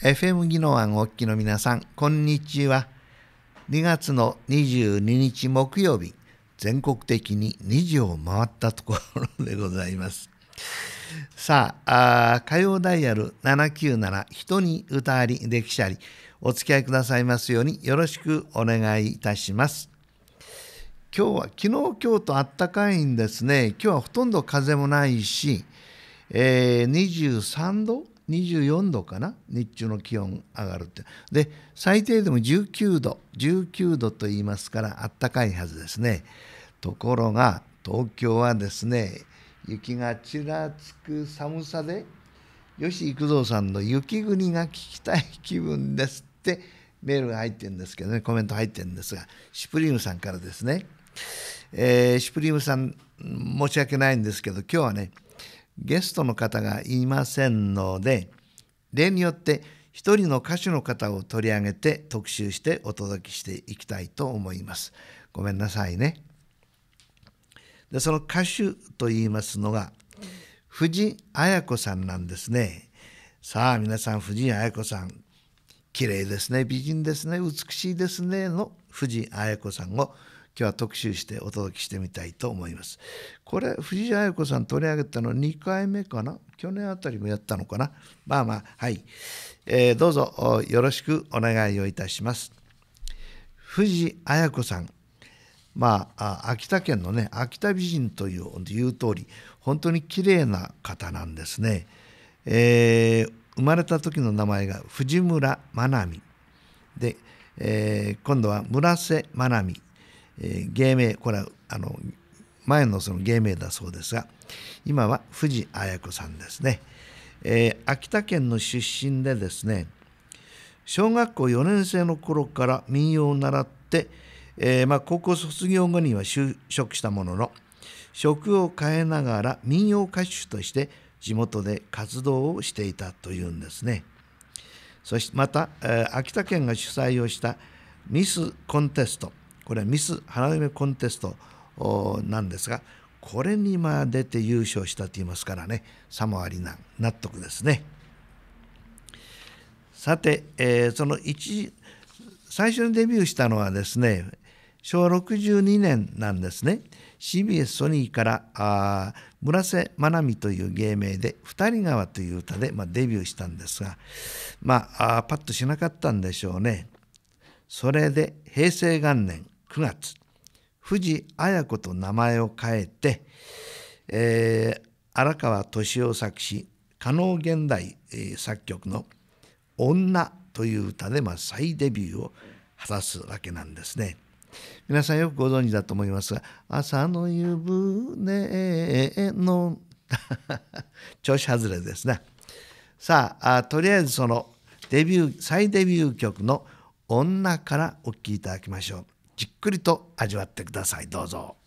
FM 技能案お聞きの皆さん、こんにちは。2月の22日木曜日、全国的に2時を回ったところでございます。さあ、あ火曜ダイヤル797、人に歌あり、歴史あり、お付き合いくださいますようによろしくお願いいたします。今日は、昨日、今日とあったかいんですね。今日はほとんど風もないし、えー、23度24度かな日中の気温上がるってで最低でも19度19度と言いますからあったかいはずですねところが東京はですね雪がちらつく寒さで吉幾三さんの「雪国が聞きたい気分です」ってメールが入ってるんですけどねコメント入ってるんですがシュプリームさんからですね、えー、シュプリームさん申し訳ないんですけど今日はねゲストの方がいませんので例によって1人の歌手の方を取り上げて特集してお届けしていきたいと思います。ごめんなさいね。でその歌手といいますのが藤や子さんなんですね。さあ皆さん藤あや子さん綺麗ですね美人ですね美しいですねの藤あや子さんを今日は特集してお届けしてみたいと思います。これ藤井綾子さん取り上げたの2回目かな去年あたりもやったのかなまあまあはい、えー、どうぞよろしくお願いをいたします。藤井綾子さんまあ、秋田県のね秋田美人という言う通り本当に綺麗な方なんですね、えー、生まれた時の名前が藤村真奈美で、えー、今度は村瀬真奈美えー、芸名これはあの前のその芸名だそうですが今は藤あや子さんですね、えー、秋田県の出身でですね小学校4年生の頃から民謡を習って、えー、まあ、高校卒業後には就職したものの職を変えながら民謡歌手として地元で活動をしていたというんですね。そしてまた、えー、秋田県が主催をしたミスコンテストこれはミス花嫁コンテストなんですがこれにまあ出て優勝したと言いますからねさもありな納得ですねさて、えー、その一最初にデビューしたのはですね昭和62年なんですね CBS ソニーからあ村瀬まなみという芸名で「二人川」という歌で、まあ、デビューしたんですがまああパッとしなかったんでしょうねそれで平成元年9月藤あや子と名前を変えて、えー、荒川敏夫作詞加納現代、えー、作曲の「女」という歌で、まあ、再デビューを果たすわけなんですね。皆さんよくご存知だと思いますが「朝の湯船の 調子外れですね。さあとりあえずそのデビュー再デビュー曲の「女」からお聴きいただきましょう。じっくりと味わってくださいどうぞ。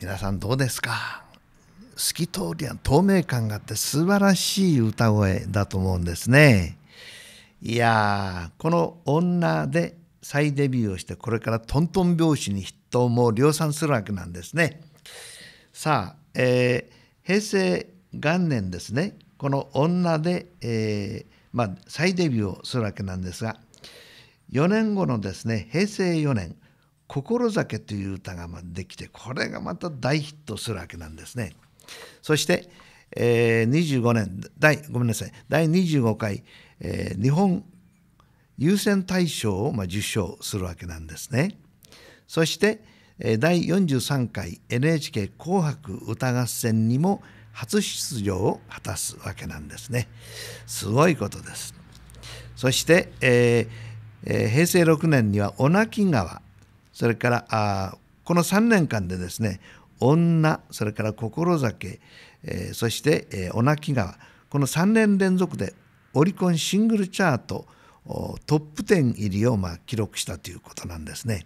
皆さんどうですか透き通りや透明感があって素晴らしい歌声だと思うんですね。いやーこの女で再デビューをしてこれからトントン拍子にヒットも量産するわけなんですね。さあ、えー、平成元年ですねこの女で、えー、まあ、再デビューをするわけなんですが4年後のですね平成4年心酒という歌ができて、これがまた大ヒットするわけなんですね。そして、えー、25年、第、ごめんなさい、第25回、えー、日本優先大賞を、まあ、受賞するわけなんですね。そして、えー、第43回 NHK 紅白歌合戦にも初出場を果たすわけなんですね。すごいことです。そして、えーえー、平成6年には小泣川それからあこの3年間でですね女それから心酒、えー、そして、えー、お泣き川この3年連続でオリコンシングルチャートトップ10入りをまあ記録したということなんですね。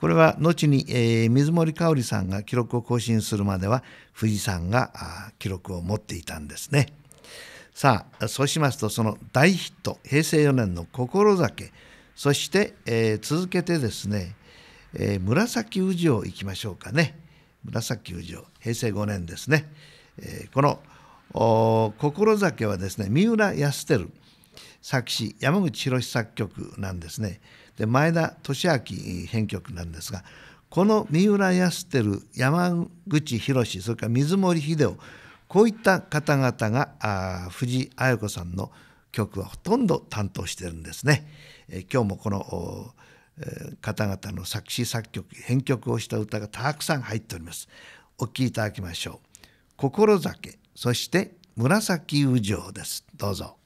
これは後に、えー、水森かおりさんが記録を更新するまでは富士山が記録を持っていたんですね。さあそうしますとその大ヒット平成4年の「心酒」そして、えー、続けてですねえー、紫宇治を行きましょうかね紫宇治を平成5年ですね、えー、この「心酒」はですね三浦康輝作詞山口博作曲なんですねで前田俊明編曲なんですがこの三浦康輝山口博それから水森秀夫こういった方々が藤あや子さんの曲はほとんど担当してるんですね。えー、今日もこの方々の作詞作曲編曲をした歌がたくさん入っております。お聴きいただきましょう。心酒そして紫雨情です。どうぞ。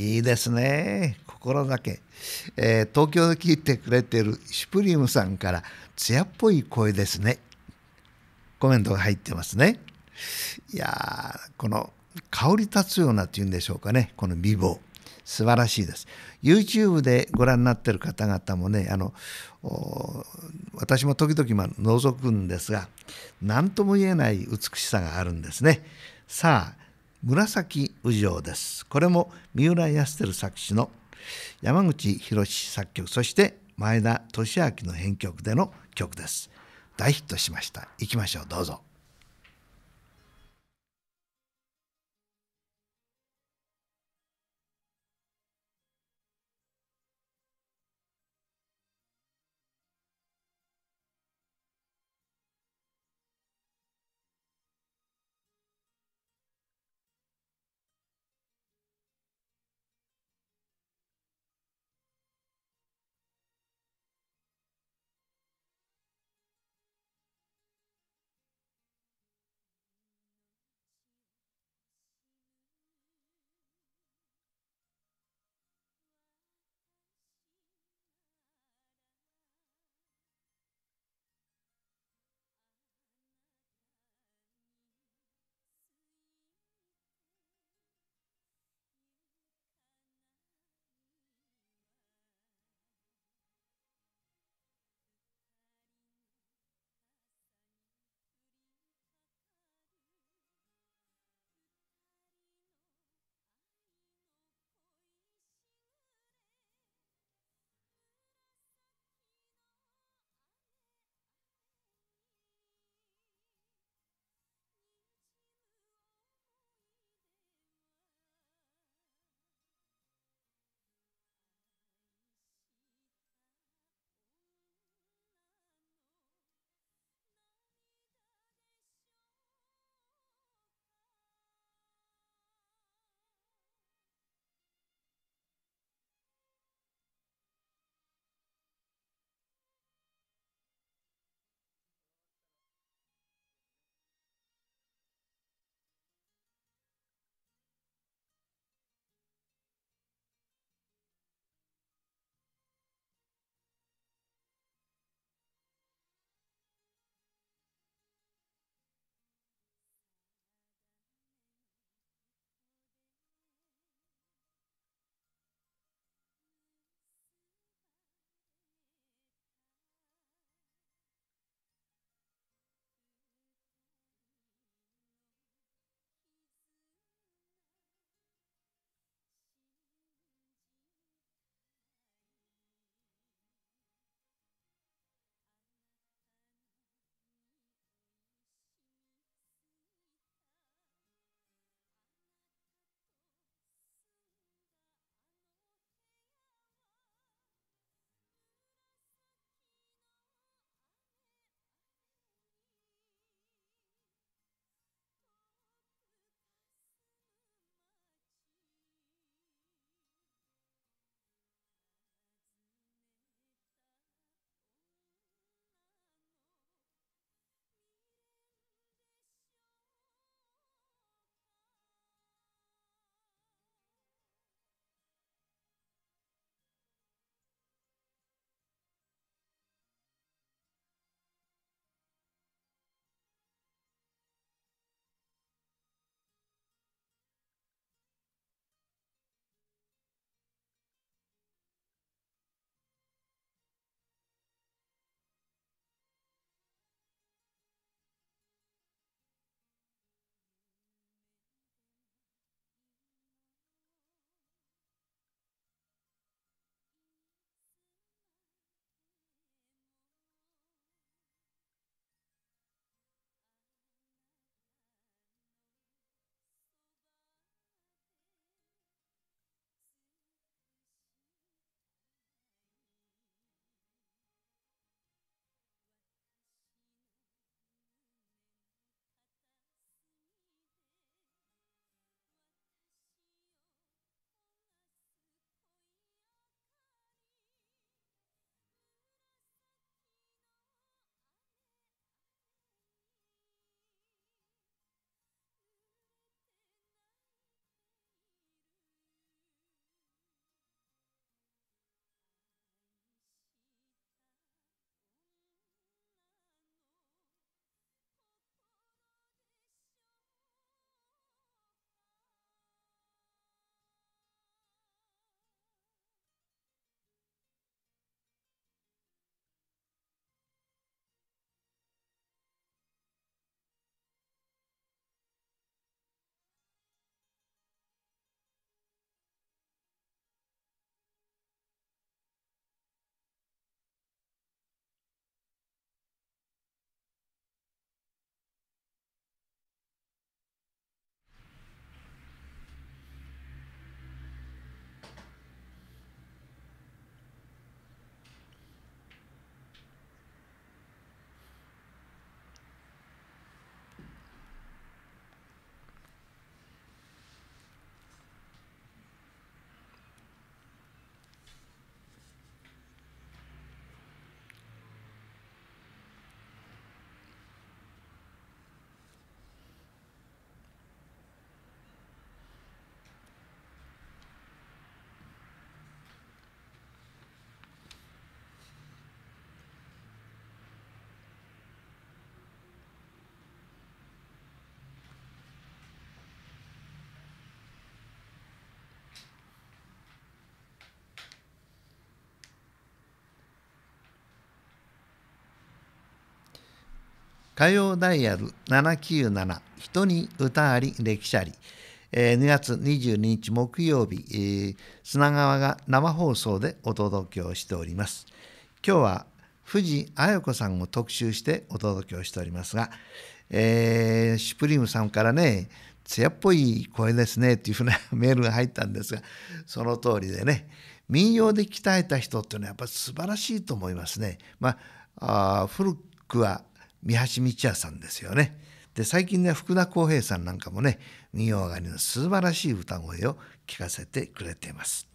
いいですね心だけ、えー、東京で聞いてくれてるシュプリームさんから艶っぽい声ですねコメントが入ってますねいやこの香り立つようなっていうんでしょうかねこの美貌素晴らしいです YouTube でご覧になってる方々もねあの私も時々ま覗くんですが何とも言えない美しさがあるんですねさあ紫右上です。これも三浦康輝作詞の山口博作曲、そして前田利明の編曲での曲です。大ヒットしました。いきましょう、どうぞ。火曜ダイヤル797人に歌あり歴史あり、えー、2月22日木曜日、えー、砂川が生放送でお届けをしております今日は藤あや子さんを特集してお届けをしておりますが、えー、シュプリームさんからね艶っぽい声ですねっていうふうな メールが入ったんですがその通りでね民謡で鍛えた人っていうのはやっぱり素晴らしいと思いますね。まあ、あ古くは三橋道也さんですよね。で最近ね福田康平さんなんかもね民謡上がりの素晴らしい歌声を聞かせてくれています。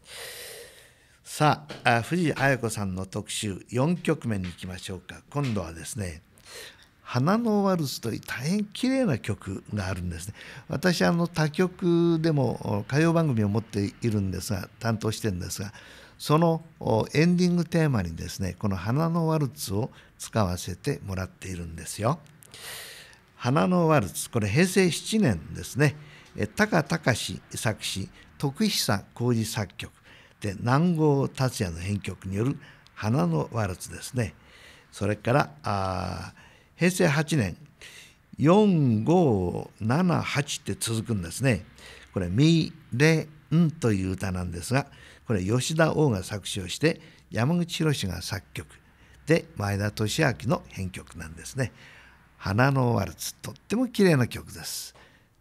さあ藤あや子さんの特集4曲目に行きましょうか今度はですね「花のワルツ」という大変綺麗な曲があるんですね私あの他局でも歌謡番組を持っているんですが担当してるんですがそのエンディングテーマにですねこの「花のワルツ」を「使わせてもらっているんですよ。花のワルツ、これ平成7年ですね。高隆作詞、徳久浩二作曲で南郷達也の編曲による花のワルツですね。それから平成8年4578って続くんですね。これ「ミレン」という歌なんですがこれ吉田王が作詞をして山口博が作曲で前田利明の編曲なんですね「花のワルツ」とっても綺麗な曲です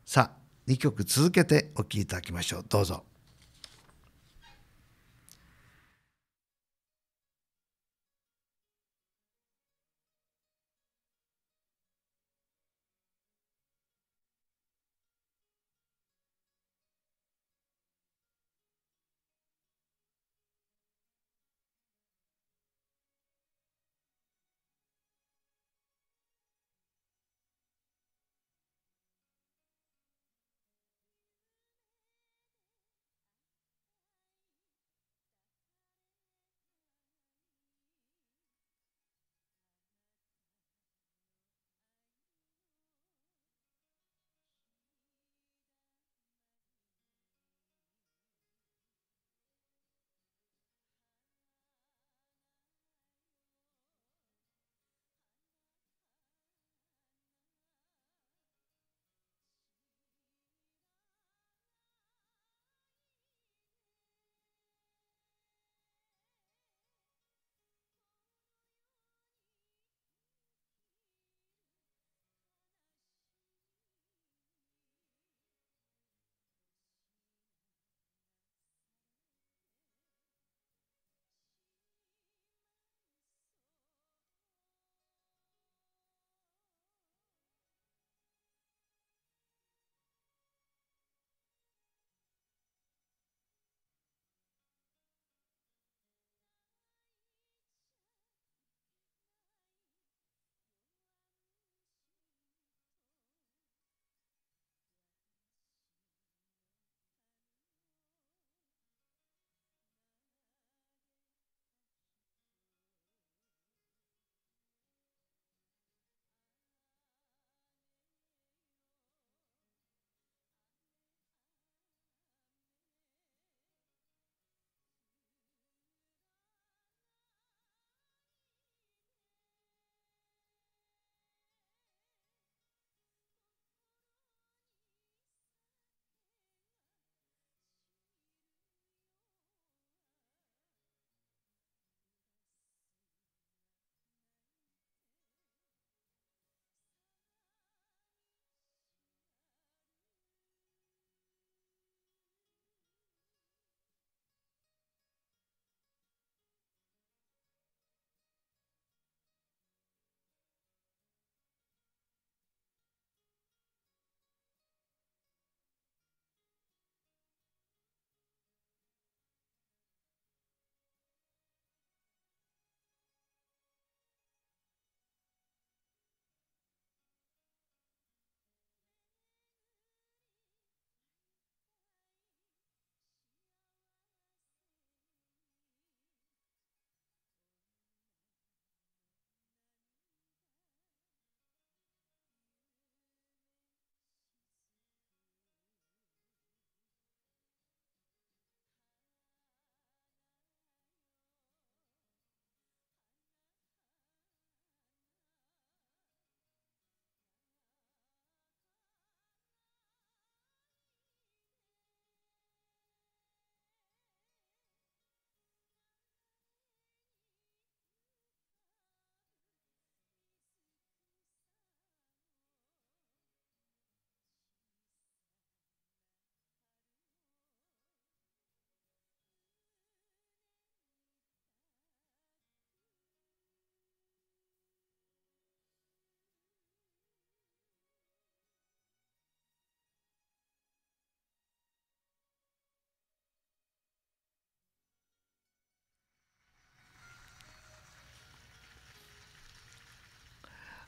さあ2曲続けてお聴きいただきましょうどうぞ。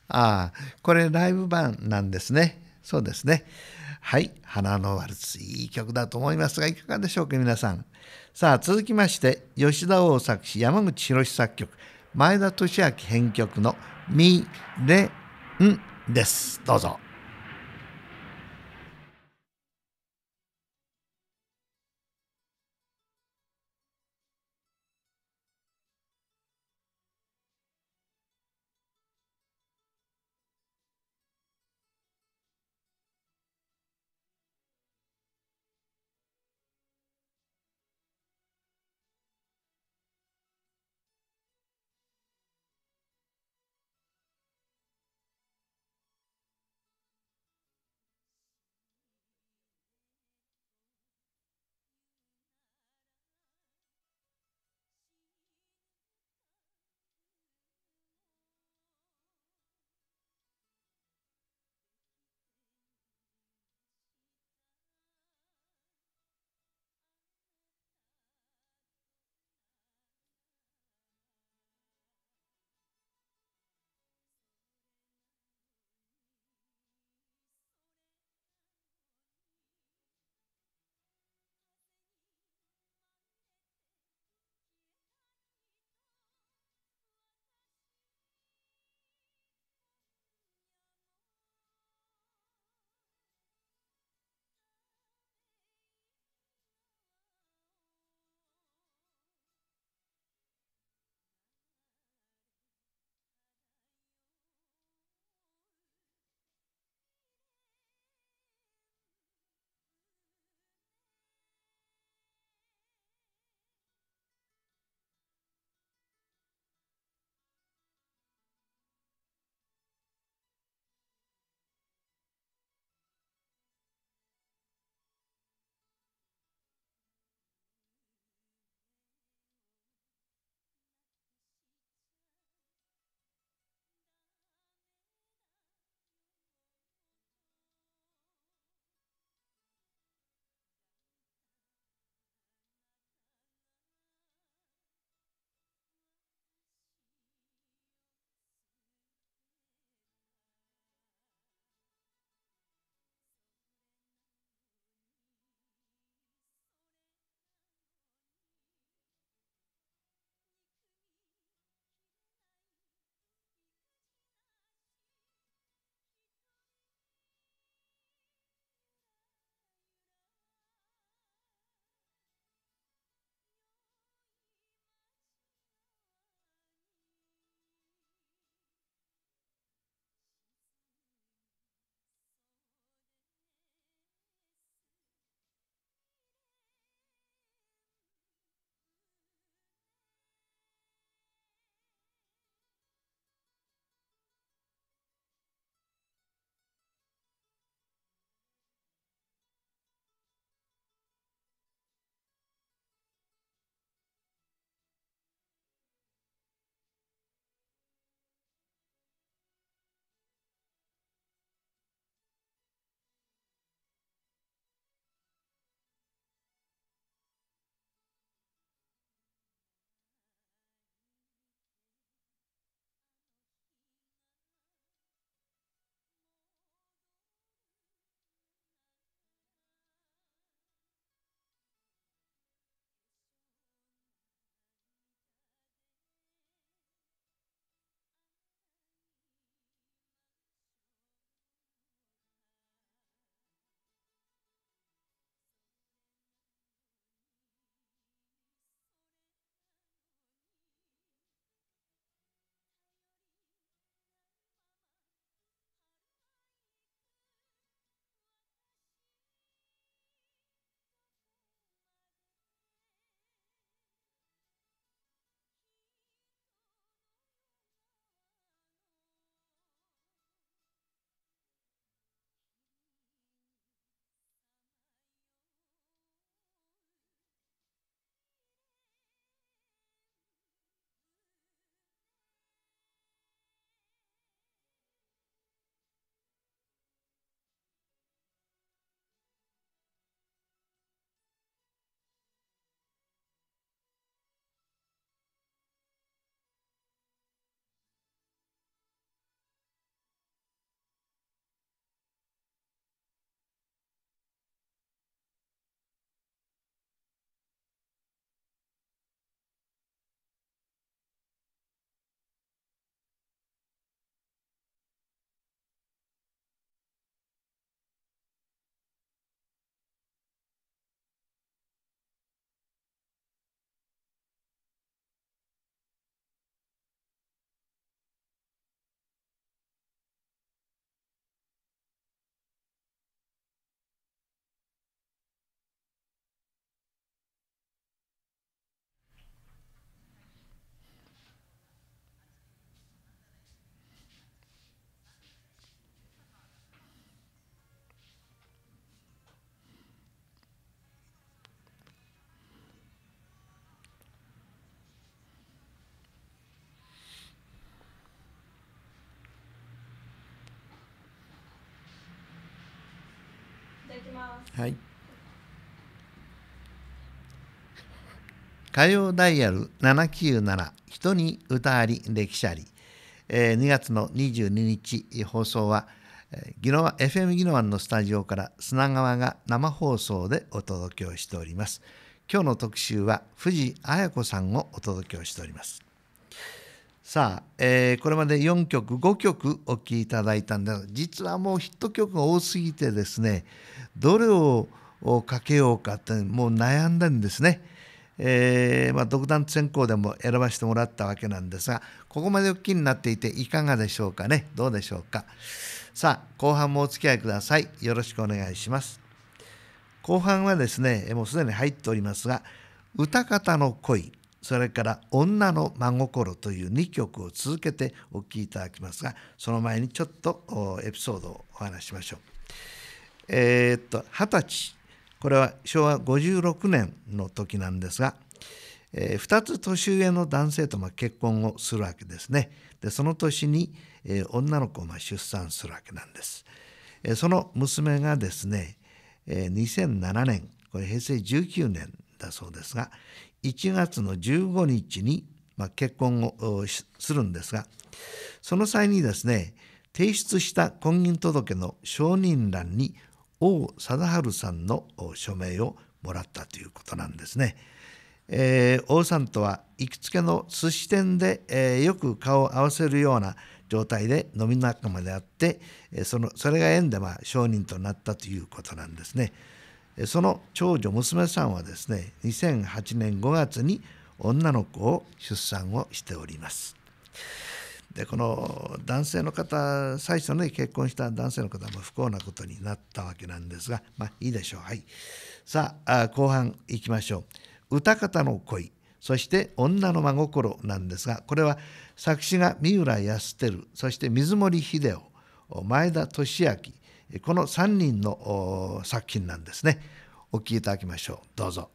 ああ、これライブ版なんですね。そうですね。はい、花のワルツ、いい曲だと思いますが、いかがでしょうか、皆さん。さあ、続きまして、吉田王作詞、山口博作曲、前田利明編曲の「みれん」です。どうぞ。はい。火曜ダイヤル七九七人に歌あり歴史あり、えー、2月の二十二日放送は、えー、ギノワ FM ギノワンのスタジオから砂川が生放送でお届けをしております今日の特集は藤あや子さんをお届けをしておりますさあ、えー、これまで4曲5曲お聴きいただいたんです実はもうヒット曲が多すぎてですねどれをかけようかってもう悩んだんですね。えーまあ、独断選考でも選ばせてもらったわけなんですがここまでお聴きになっていていかがでしょうかねどうでしょうかさあ後半もお付き合いくださいよろしくお願いします後半はですねもうすでに入っておりますが「歌方の恋」それから「女の真心」という2曲を続けてお聴きいただきますがその前にちょっとエピソードをお話しましょう。えー、っと二十歳これは昭和56年の時なんですが、えー、2つ年上の男性とま結婚をするわけですね。でその年に、えー、女の子をま出産するわけなんです。えその娘がですね、え2007年これ平成19年だそうですが1月の15日に、まあ、結婚をするんですがその際にですね提出した婚姻届の承認欄に王貞治さんの署名をもらったということなんですね。えー、王さんとは行きつけの寿司店で、えー、よく顔を合わせるような状態で飲み仲間であって、えー、そのそれが縁で承認証人となったということなんですね。その長女娘さんはですね2008年5月に女の子を出産をしております。でこの男性の方最初に結婚した男性の方も不幸なことになったわけなんですがまあいいでしょうはいさあ後半いきましょう歌方の恋そして女の真心なんですがこれは作詞が三浦康輝そして水森秀夫前田俊明この3人の作品なんですねお聴きいただきましょうどうぞ。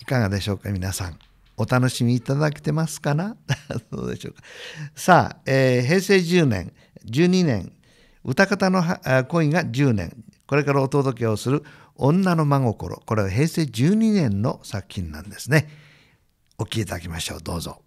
いかがでしょうか皆さん。お楽しみいただけてますかな どうでしょうか。さあ、えー、平成10年、12年、歌方の恋が10年、これからお届けをする女の真心、これは平成12年の作品なんですね。お聴きいただきましょう。どうぞ。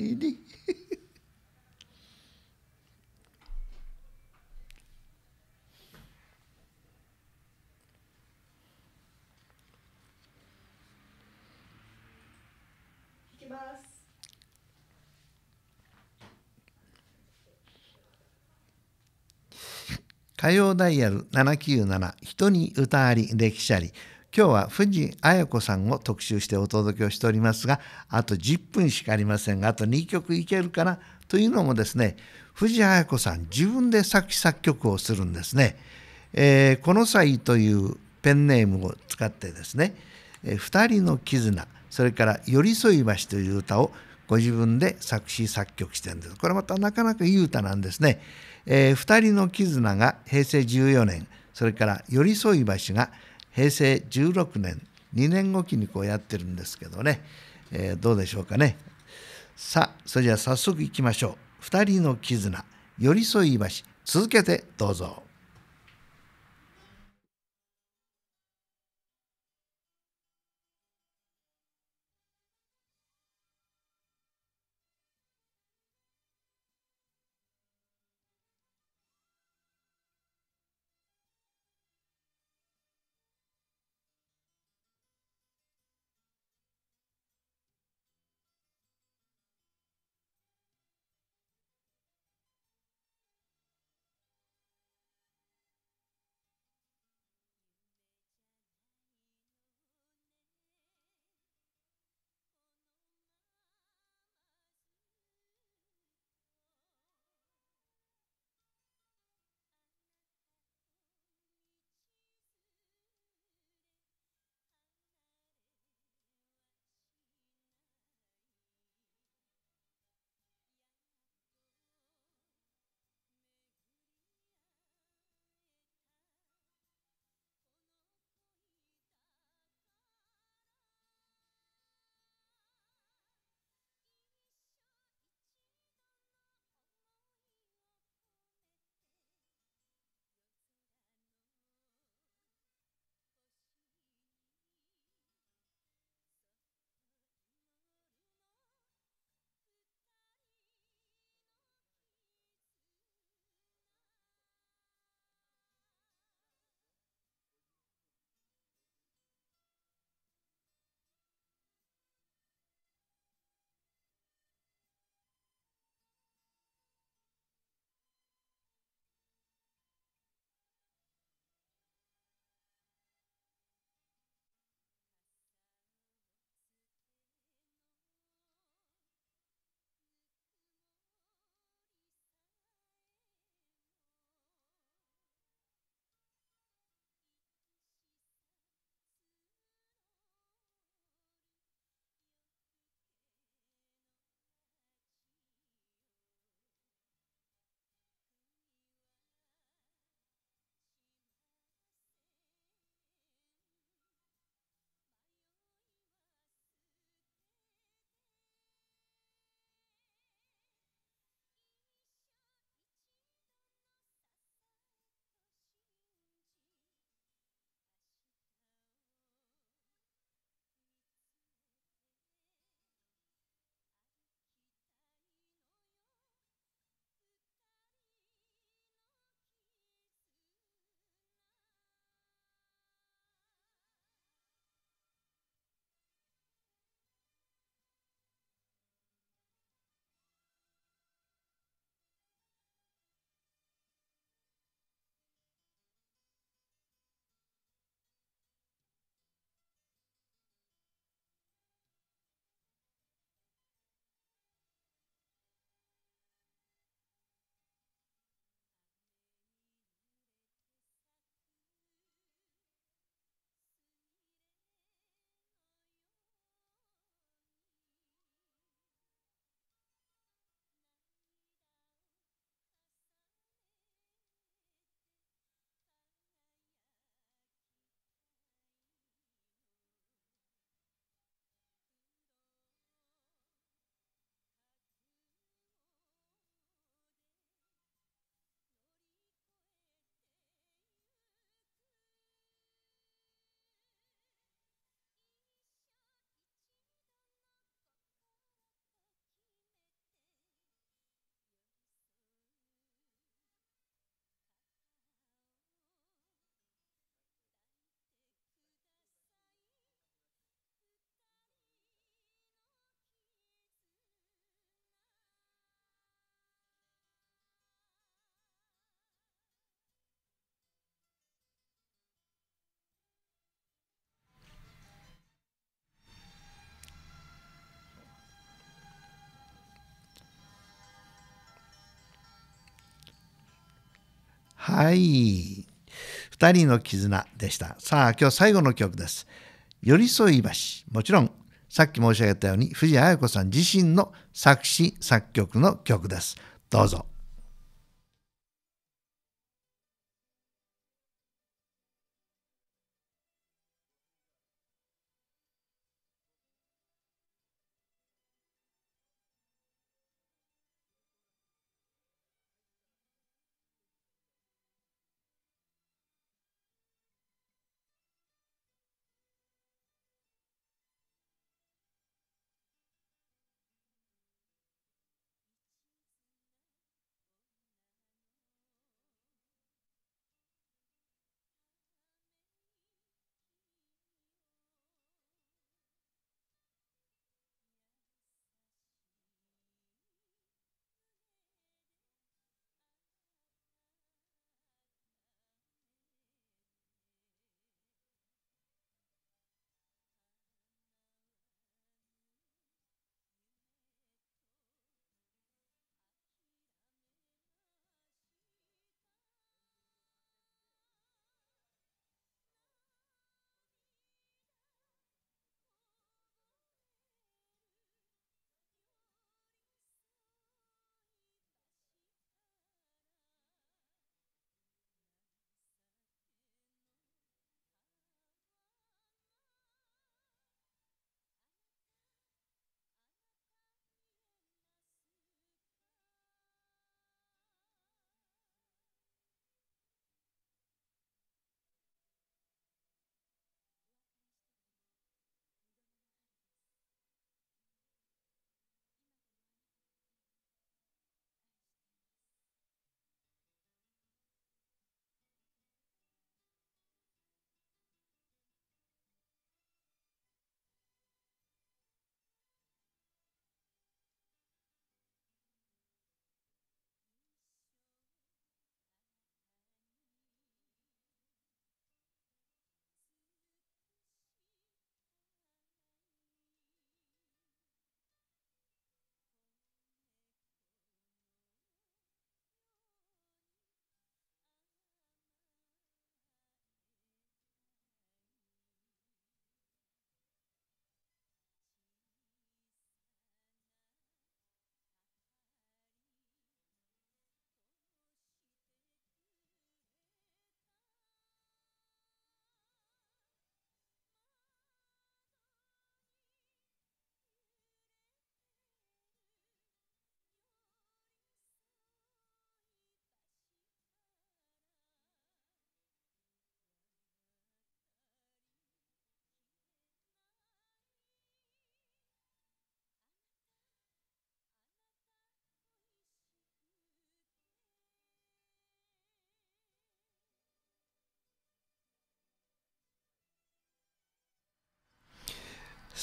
に火曜ダイヤル797人に歌あり歴史あり今日は藤や子さんを特集してお届けをしておりますがあと10分しかありませんがあと2曲いけるかなというのもですね藤や子さん自分で作詞作曲をするんですね。えー、この際というペンネームを使ってですね「えー、二人の絆」それから「寄り添い橋」という歌をご自分で作詞作曲してるんですこれまたなかなかいい歌なんですね。えー、二人の絆が平成14年それから「寄り添い橋」が「平成16年2年ごきにこうやってるんですけどね、えー、どうでしょうかねさあそれじゃあ早速いきましょう「二人の絆寄り添い橋」続けてどうぞ。はい。二人の絆でした。さあ、今日最後の曲です。寄り添い橋。もちろん、さっき申し上げたように、藤あや子さん自身の作詞・作曲の曲です。どうぞ。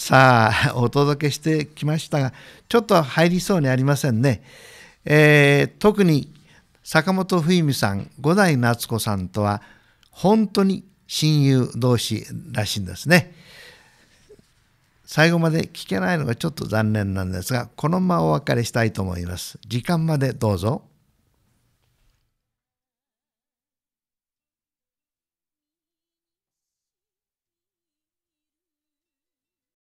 さあ お届けしてきましたがちょっと入りそうにありませんね、えー、特に坂本冬美さん五代夏子さんとは本当に親友同士らしいんですね最後まで聞けないのがちょっと残念なんですがこのままお別れしたいと思います時間までどうぞ。